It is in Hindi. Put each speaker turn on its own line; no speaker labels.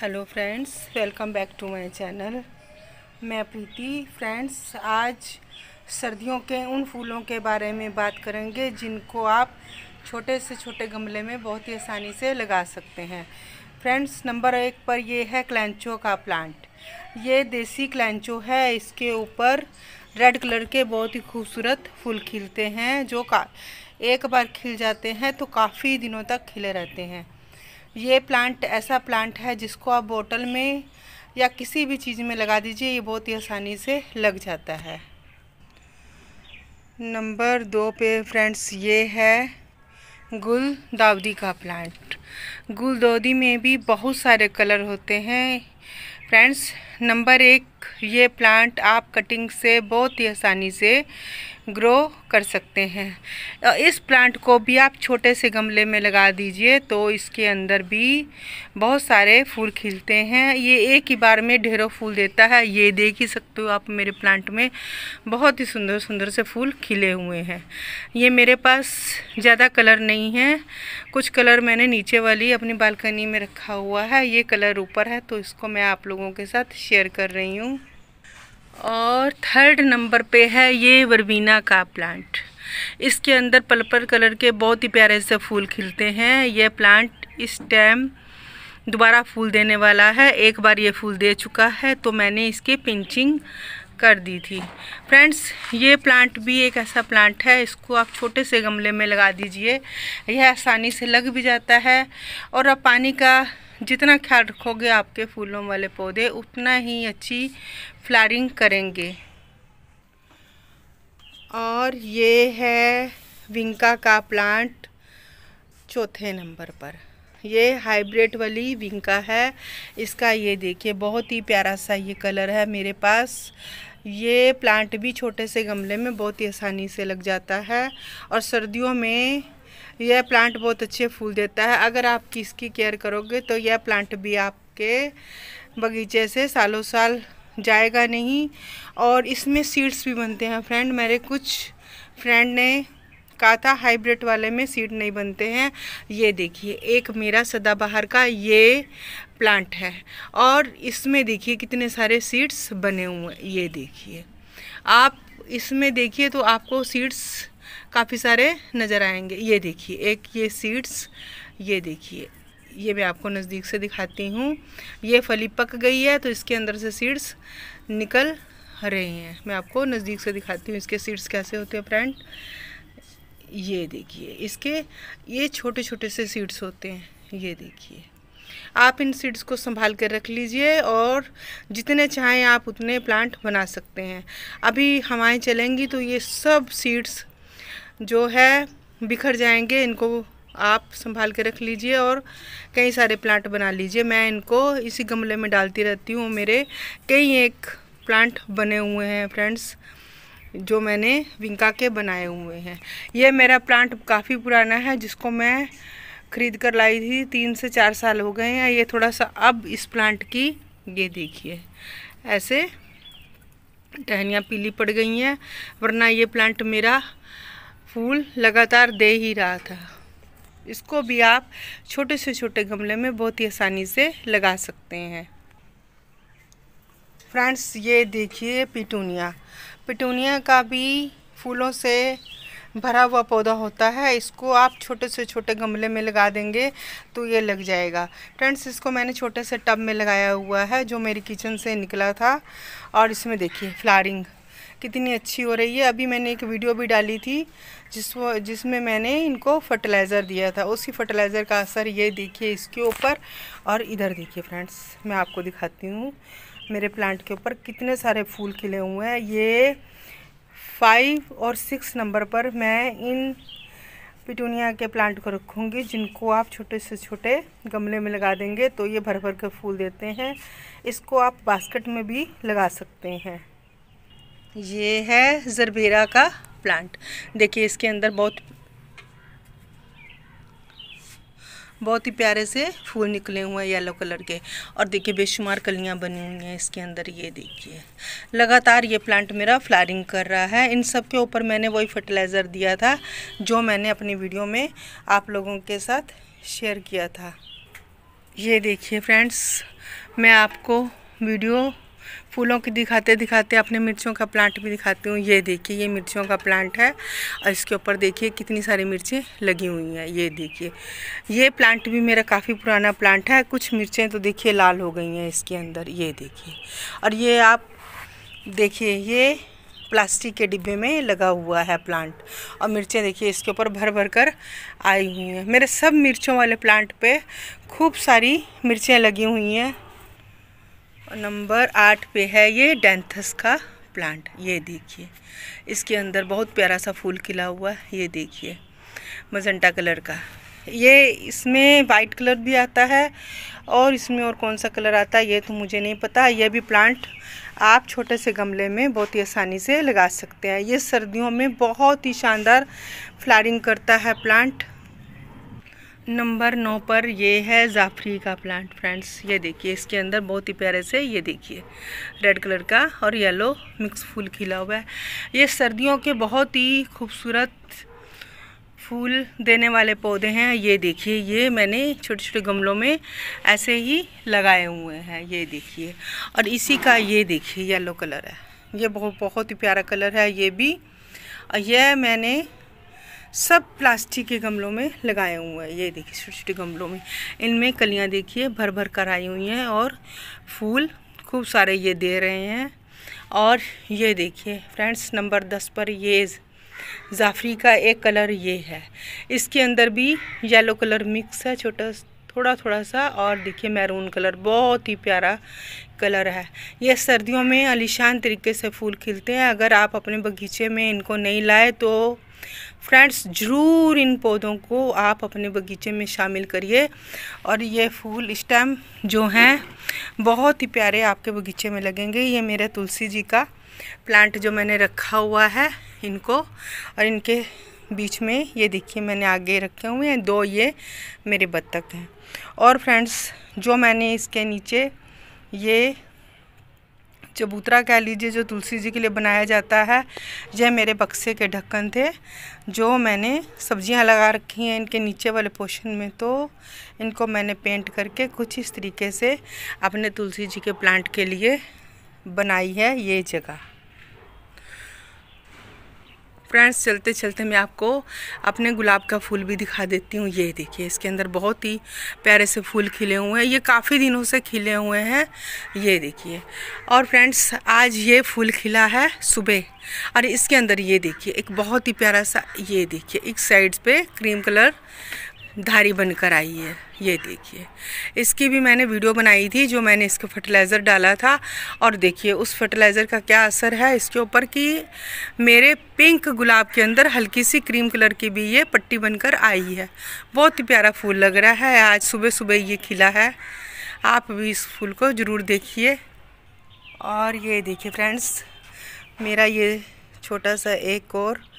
hello friends welcome back to my channel मैं प्रीति फ्रेंड्स आज सर्दियों के उन फूलों के बारे में बात करेंगे जिनको आप छोटे से छोटे गमले में बहुत ही आसानी से लगा सकते हैं फ्रेंड्स नंबर एक पर ये है क्लैंचो का प्लांट ये देसी क्लैंचो है इसके ऊपर रेड कलर के बहुत ही खूबसूरत फूल खिलते हैं जो का एक बार खिल जाते हैं तो काफ़ी दिनों तक खिले रहते हैं ये प्लांट ऐसा प्लांट है जिसको आप बोतल में या किसी भी चीज़ में लगा दीजिए ये बहुत ही आसानी से लग जाता है नंबर दो पे फ्रेंड्स ये है गुल दावदी का प्लांट गुल दावदी में भी बहुत सारे कलर होते हैं फ्रेंड्स नंबर एक ये प्लांट आप कटिंग से बहुत ही आसानी से ग्रो कर सकते हैं इस प्लांट को भी आप छोटे से गमले में लगा दीजिए तो इसके अंदर भी बहुत सारे फूल खिलते हैं ये एक ही बार में ढेरों फूल देता है ये देख ही सकते हो आप मेरे प्लांट में बहुत ही सुंदर सुंदर से फूल खिले हुए हैं ये मेरे पास ज़्यादा कलर नहीं है कुछ कलर मैंने नीचे वाली अपनी बालकनी में रखा हुआ है ये कलर ऊपर है तो इसको मैं आप लोगों के साथ शेयर कर रही हूँ और थर्ड नंबर पे है ये वर्वीना का प्लांट इसके अंदर पलपर कलर के बहुत ही प्यारे से फूल खिलते हैं यह प्लांट इस टाइम दोबारा फूल देने वाला है एक बार ये फूल दे चुका है तो मैंने इसकी पिंचिंग कर दी थी फ्रेंड्स ये प्लांट भी एक ऐसा प्लांट है इसको आप छोटे से गमले में लगा दीजिए यह आसानी से लग भी जाता है और अब पानी का जितना ख्याल रखोगे आपके फूलों वाले पौधे उतना ही अच्छी फ्लारिंग करेंगे और ये है विंका का प्लांट चौथे नंबर पर ये हाइब्रिड वाली विंका है इसका ये देखिए बहुत ही प्यारा सा ये कलर है मेरे पास ये प्लांट भी छोटे से गमले में बहुत ही आसानी से लग जाता है और सर्दियों में यह प्लांट बहुत अच्छे फूल देता है अगर आप किसकी केयर करोगे तो यह प्लांट भी आपके बगीचे से सालों साल जाएगा नहीं और इसमें सीड्स भी बनते हैं फ्रेंड मेरे कुछ फ्रेंड ने कहा था हाइब्रिड वाले में सीड नहीं बनते हैं ये देखिए एक मेरा सदाबहार का ये प्लांट है और इसमें देखिए कितने सारे सीड्स बने हुए हैं ये देखिए आप इसमें देखिए तो आपको सीड्स काफ़ी सारे नज़र आएंगे ये देखिए एक ये सीड्स ये देखिए ये मैं आपको नज़दीक से दिखाती हूँ ये फली पक गई है तो इसके अंदर से सीड्स निकल रहे हैं मैं आपको नज़दीक से दिखाती हूँ इसके सीड्स कैसे होते हैं फ्रेंड ये देखिए इसके ये छोटे छोटे से सीड्स होते हैं ये देखिए आप इन सीड्स को संभाल कर रख लीजिए और जितने चाहें आप उतने प्लांट बना सकते हैं अभी हवाएं चलेंगी तो ये सब सीड्स जो है बिखर जाएंगे इनको आप संभाल के रख लीजिए और कई सारे प्लांट बना लीजिए मैं इनको इसी गमले में डालती रहती हूँ मेरे कई एक प्लांट बने हुए हैं फ्रेंड्स जो मैंने विंका के बनाए हुए हैं ये मेरा प्लांट काफ़ी पुराना है जिसको मैं खरीद कर लाई थी तीन से चार साल हो गए हैं ये थोड़ा सा अब इस प्लांट की ये देखिए ऐसे टहनियाँ पीली पड़ गई हैं वरना ये प्लांट मेरा फूल लगातार दे ही रहा था इसको भी आप छोटे से छोटे गमले में बहुत ही आसानी से लगा सकते हैं फ्रेंड्स ये देखिए पिटूनिया पिटूनिया का भी फूलों से भरा हुआ पौधा होता है इसको आप छोटे से छोटे गमले में लगा देंगे तो ये लग जाएगा फ्रेंड्स इसको मैंने छोटे से टब में लगाया हुआ है जो मेरी किचन से निकला था और इसमें देखिए फ्लारिंग कितनी अच्छी हो रही है अभी मैंने एक वीडियो भी डाली थी जिस जिसमें मैंने इनको फर्टिलाइज़र दिया था उसी फर्टिलाइज़र का असर ये देखिए इसके ऊपर और इधर देखिए फ्रेंड्स मैं आपको दिखाती हूँ मेरे प्लांट के ऊपर कितने सारे फूल खिले हुए हैं ये फाइव और सिक्स नंबर पर मैं इन पिटूनिया के प्लांट को रखूँगी जिनको आप छोटे से छोटे गमले में लगा देंगे तो ये भर भर के फूल देते हैं इसको आप बास्केट में भी लगा सकते हैं ये है जरबेरा का प्लांट देखिए इसके अंदर बहुत बहुत ही प्यारे से फूल निकले हुए हैं येलो कलर के और देखिए बेशुमार कलियां बनी हुई हैं इसके अंदर ये देखिए लगातार ये प्लांट मेरा फ्लारिंग कर रहा है इन सब के ऊपर मैंने वही फर्टिलाइज़र दिया था जो मैंने अपनी वीडियो में आप लोगों के साथ शेयर किया था ये देखिए फ्रेंड्स मैं आपको वीडियो फूलों की दिखाते दिखाते अपने मिर्चों का प्लांट भी दिखाती हूँ ये देखिए ये मिर्चों का प्लांट है और इसके ऊपर देखिए कितनी सारी मिर्चें लगी हुई हैं ये देखिए ये प्लांट भी मेरा काफ़ी पुराना प्लांट है कुछ मिर्चें तो देखिए लाल हो गई हैं इसके अंदर ये देखिए और ये आप देखिए ये प्लास्टिक के डिब्बे में लगा हुआ है प्लांट और मिर्चें देखिए इसके ऊपर भर भर कर आई हुई हैं मेरे सब मिर्चों वाले प्लांट पे खूब सारी मिर्चें लगी हुई हैं नंबर आठ पे है ये डेंथस का प्लांट ये देखिए इसके अंदर बहुत प्यारा सा फूल खिला हुआ है ये देखिए मजंटा कलर का ये इसमें वाइट कलर भी आता है और इसमें और कौन सा कलर आता है ये तो मुझे नहीं पता ये भी प्लांट आप छोटे से गमले में बहुत ही आसानी से लगा सकते हैं ये सर्दियों में बहुत ही शानदार फ्लारिंग करता है प्लांट नंबर नौ पर ये है जाफरी का प्लांट फ्रेंड्स ये देखिए इसके अंदर बहुत ही प्यारे से ये देखिए रेड कलर का और येलो मिक्स फूल खिला हुआ है ये सर्दियों के बहुत ही खूबसूरत फूल देने वाले पौधे हैं ये देखिए ये मैंने छोटे छोटे गमलों में ऐसे ही लगाए हुए हैं ये देखिए और इसी का ये देखिए येलो कलर है ये बहुत बहुत ही प्यारा कलर है ये भी यह मैंने सब प्लास्टिक के गमलों में लगाए हुए हैं ये देखिए छोटे छोटे गमलों में इनमें कलियां देखिए भर भर कर आई हुई हैं और फूल खूब सारे ये दे रहे हैं और ये देखिए फ्रेंड्स नंबर दस पर ये जाफरी का एक कलर ये है इसके अंदर भी येलो कलर मिक्स है छोटा थोड़ा थोड़ा सा और देखिए मैरून कलर बहुत ही प्यारा कलर है ये सर्दियों में अलीशान तरीके से फूल खिलते हैं अगर आप अपने बगीचे में इनको नहीं लाए तो फ्रेंड्स ज़रूर इन पौधों को आप अपने बगीचे में शामिल करिए और ये फूल स्टेम जो हैं बहुत ही प्यारे आपके बगीचे में लगेंगे ये मेरा तुलसी जी का प्लांट जो मैंने रखा हुआ है इनको और इनके बीच में ये देखिए मैंने आगे रखे हुए हैं दो ये मेरे बत्तख हैं और फ्रेंड्स जो मैंने इसके नीचे ये चबूतरा कह लीजिए जो तुलसी जी के लिए बनाया जाता है यह मेरे बक्से के ढक्कन थे जो मैंने सब्जियां लगा रखी हैं इनके नीचे वाले पोर्शन में तो इनको मैंने पेंट करके कुछ इस तरीके से अपने तुलसी जी के प्लांट के लिए बनाई है ये जगह फ्रेंड्स चलते चलते मैं आपको अपने गुलाब का फूल भी दिखा देती हूँ ये देखिए इसके अंदर बहुत ही प्यारे से फूल खिले हुए हैं ये काफ़ी दिनों से खिले हुए हैं ये देखिए और फ्रेंड्स आज ये फूल खिला है सुबह और इसके अंदर ये देखिए एक बहुत ही प्यारा सा ये देखिए एक साइड पे क्रीम कलर धारी बनकर आई है ये देखिए इसकी भी मैंने वीडियो बनाई थी जो मैंने इसके फर्टिलाइज़र डाला था और देखिए उस फर्टिलाइज़र का क्या असर है इसके ऊपर कि मेरे पिंक गुलाब के अंदर हल्की सी क्रीम कलर की भी ये पट्टी बनकर आई है बहुत ही प्यारा फूल लग रहा है आज सुबह सुबह ये खिला है आप भी इस फूल को ज़रूर देखिए और ये देखिए फ्रेंड्स मेरा ये छोटा सा एक और